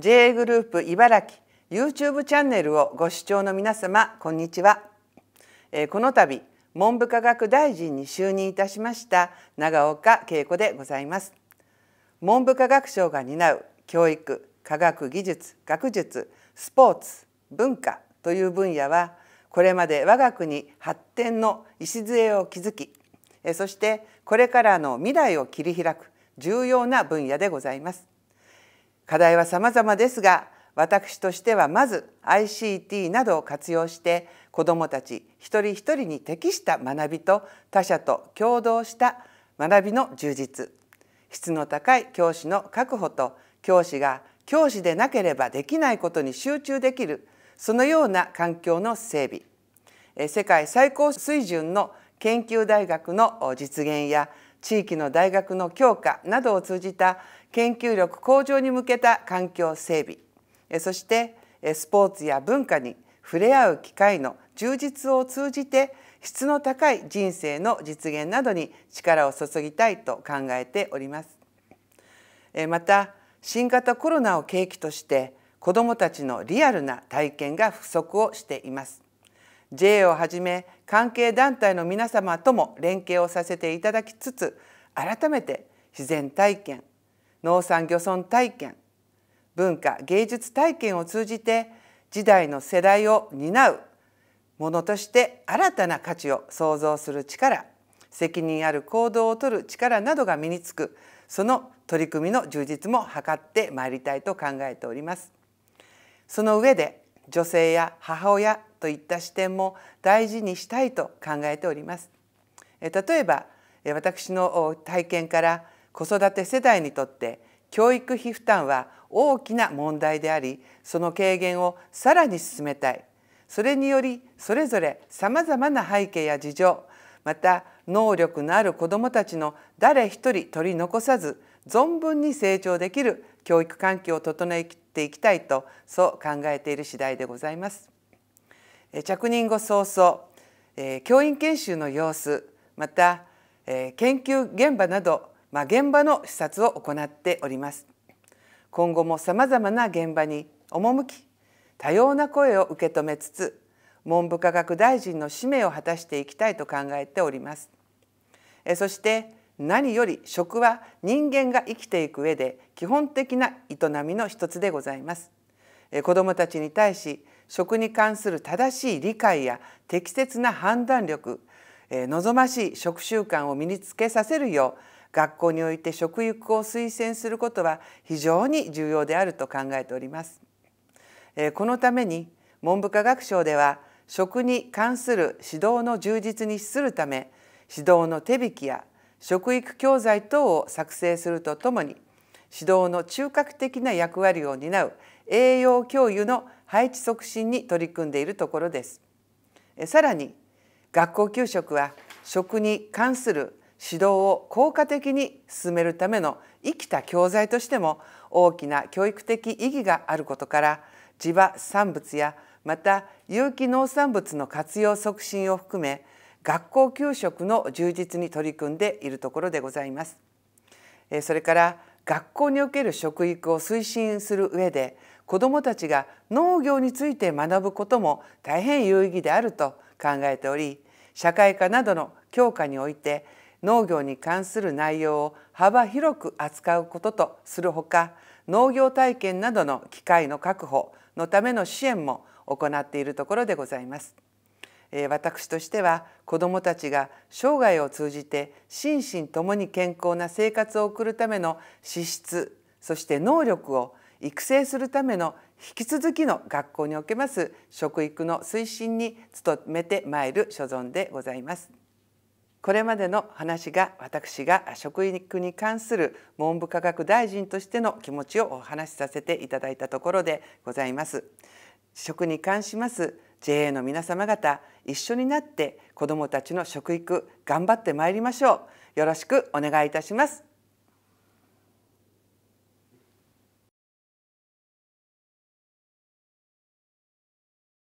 JA グループ茨城 YouTube チャンネルをご視聴の皆様こんにちは、えー、この度文部科学大臣に就任いたしました長岡恵子でございます文部科学省が担う教育科学技術学術スポーツ文化という分野はこれまで我が国発展の礎を築きそしてこれからの未来を切り開く重要な分野でございます課題は様々ですが私としてはまず ICT などを活用して子どもたち一人一人に適した学びと他者と共同した学びの充実質の高い教師の確保と教師が教師でなければできないことに集中できるそのような環境の整備世界最高水準の研究大学の実現や地域の大学の強化などを通じた研究力向上に向けた環境整備そしてスポーツや文化に触れ合う機会の充実を通じて質の高い人生の実現などに力を注ぎたいと考えております。また新型コロナを契機として子どもたちのリアルな体験が不足をしています。JA をはじめ関係団体の皆様とも連携をさせていただきつつ改めて自然体験農産漁村体験文化芸術体験を通じて時代の世代を担うものとして新たな価値を創造する力責任ある行動をとる力などが身につくその取り組みの充実も図ってまいりたいと考えております。その上で女性や母親といった視点も大事にしたいと考えております。例えば私の体験から子育て世代にとって教育費負担は大きな問題でありその軽減をさらに進めたいそれによりそれぞれさまざまな背景や事情また能力のある子どもたちの誰一人取り残さず存分に成長できる教育環境を整えっていきたいとそう考えている次第でございます。着任後早々教員研修の様子また研究現場など、まあ、現場の視察を行っております。今後もさまざまな現場に赴き多様な声を受け止めつつ文部科学大臣の使命を果たしていきたいと考えております。そして何より食は人間が生きていく上で基本的な営みの一つでございます。子どもたちに対し食に関する正しい理解や適切な判断力望ましい食習慣を身につけさせるよう学校において食育を推薦することは非常に重要であると考えております。このために文部科学省では食に関する指導の充実に資するため指導の手引きや食育教材等を作成するとともに指導の中核的な役割を担う栄養教諭の配置促進に取り組んでいるところですさらに学校給食は食に関する指導を効果的に進めるための生きた教材としても大きな教育的意義があることから地場産物やまた有機農産物の活用促進を含め学校給食の充実に取り組んでいるところでございます。それから学校における食育を推進する上で子どもたちが農業について学ぶことも大変有意義であると考えており社会科などの教科において農業に関する内容を幅広く扱うこととするほか農業体験などの機会の確保のための支援も行っているところでございます。私としては子どもたちが生涯を通じて心身ともに健康な生活を送るための資質そして能力を育成するための引き続きの学校におけます食育の推進に努めてまいる所存でございます。これまでの話が私が食育に関する文部科学大臣としての気持ちをお話しさせていただいたところでございます。食に関します JA の皆様方一緒になって子どもたちの食育頑張ってまいりましょうよろしくお願いいたします